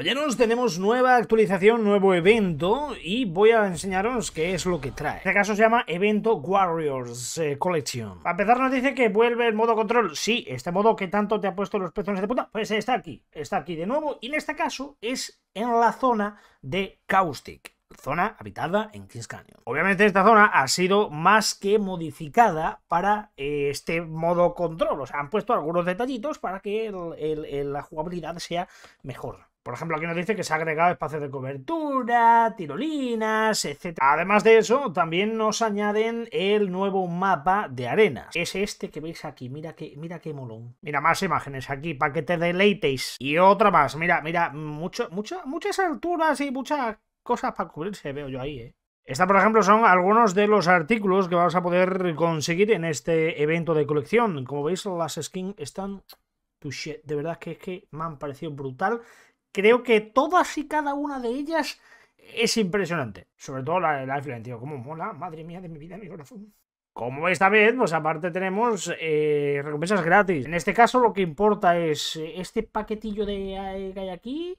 Pues nos tenemos nueva actualización, nuevo evento y voy a enseñaros qué es lo que trae. Este caso se llama Evento Warriors eh, Collection. A empezar nos dice que vuelve el modo control. Sí, este modo que tanto te ha puesto los pezones de puta, pues está aquí, está aquí de nuevo y en este caso es en la zona de Caustic zona habitada en Kings Canyon. Obviamente esta zona ha sido más que modificada para eh, este modo control, o sea, han puesto algunos detallitos para que la jugabilidad sea mejor. Por ejemplo, aquí nos dice que se ha agregado espacios de cobertura, tirolinas, etc. Además de eso, también nos añaden el nuevo mapa de arenas. Es este que veis aquí. Mira que, mira qué molón. Mira, más imágenes aquí para que te Y otra más. Mira, mira, mucho, mucho, muchas alturas y muchas cosas para cubrirse, veo yo ahí, ¿eh? Esta, por ejemplo, son algunos de los artículos que vamos a poder conseguir en este evento de colección. Como veis, las skins están... De verdad que es que me han parecido brutal creo que todas y cada una de ellas es impresionante. Sobre todo la de Lifeline, Cómo mola, madre mía de mi vida, mi corazón. Como esta vez, pues aparte tenemos eh, recompensas gratis. En este caso lo que importa es eh, este paquetillo de eh, que hay aquí.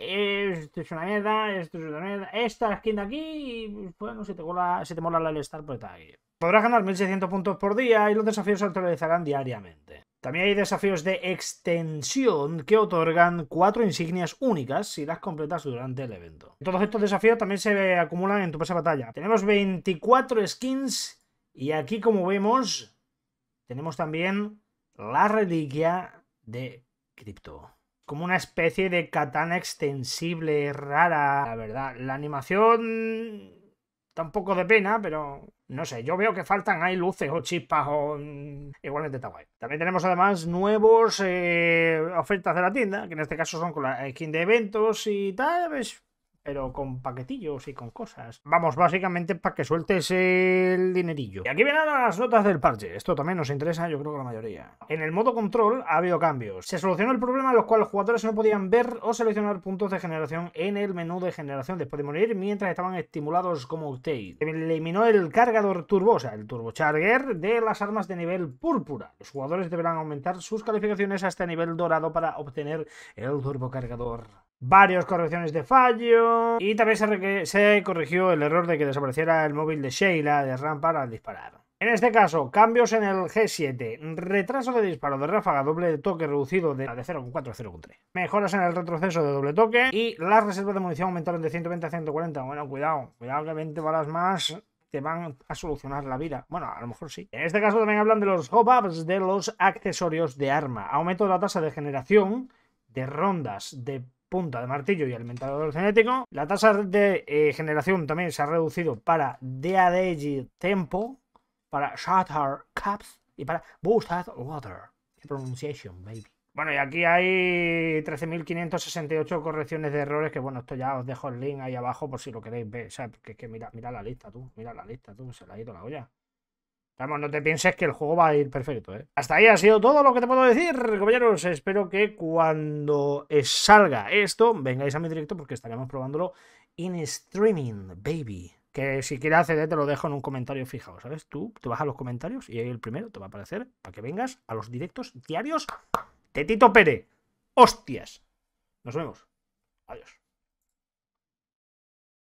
Esto es una mierda, esto es una mierda, esta skin de aquí y bueno, si te, mola, te mola la L-Star, pues está aquí. Podrás ganar 1600 puntos por día y los desafíos se actualizarán diariamente. También hay desafíos de extensión que otorgan cuatro insignias únicas si las completas durante el evento. Todos estos desafíos también se acumulan en tu pase de batalla. Tenemos 24 skins y aquí como vemos tenemos también la reliquia de Crypto. Como una especie de katana extensible rara, la verdad. La animación tampoco de pena, pero no sé, yo veo que faltan hay luces o chispas o. Mm, igualmente está guay. También tenemos además nuevos eh, ofertas de la tienda, que en este caso son con la skin de eventos y tal pero con paquetillos y con cosas. Vamos, básicamente para que sueltes el dinerillo. Y aquí vienen las notas del parche. Esto también nos interesa, yo creo que la mayoría. En el modo control ha habido cambios. Se solucionó el problema en los cuales los jugadores no podían ver o seleccionar puntos de generación en el menú de generación después de morir mientras estaban estimulados como usted. Eliminó el cargador turbo, o sea, el turbocharger de las armas de nivel púrpura. Los jugadores deberán aumentar sus calificaciones hasta nivel dorado para obtener el turbocargador varias correcciones de fallo y también se, se, corrigió el error de que desapareciera el móvil de Sheila de Rampar al disparar. En este caso, cambios en el G7, retraso de disparo de ráfaga doble toque reducido de, a 0.3 mejoras en el retroceso de doble toque y las reservas de munición aumentaron de 120 a 140. Bueno, cuidado, cuidado que 20 balas más te van a solucionar la vida. Bueno, a lo mejor sí. En este caso también hablan de los hop-ups de los accesorios de arma, aumento de la tasa de generación de rondas de punta de martillo y alimentador genético. La tasa de eh, generación también se ha reducido para Deadeji Tempo, para Shatter Caps y para Boosted Water. pronunciation, baby? Bueno, y aquí hay 13.568 correcciones de errores, que bueno, esto ya os dejo el link ahí abajo por si lo queréis ver. O sea, que mira, mira la lista tú, mira la lista tú, se la ha ido la olla. Vamos, no te pienses que el juego va a ir perfecto, ¿eh? Hasta ahí ha sido todo lo que te puedo decir, compañeros. Espero que cuando salga esto, vengáis a mi directo porque estaremos probándolo en streaming, baby. Que si quieres acceder te lo dejo en un comentario fijado, ¿sabes? Tú te vas a los comentarios y ahí el primero te va a aparecer para que vengas a los directos diarios de Tito Pérez. ¡Hostias! Nos vemos. Adiós.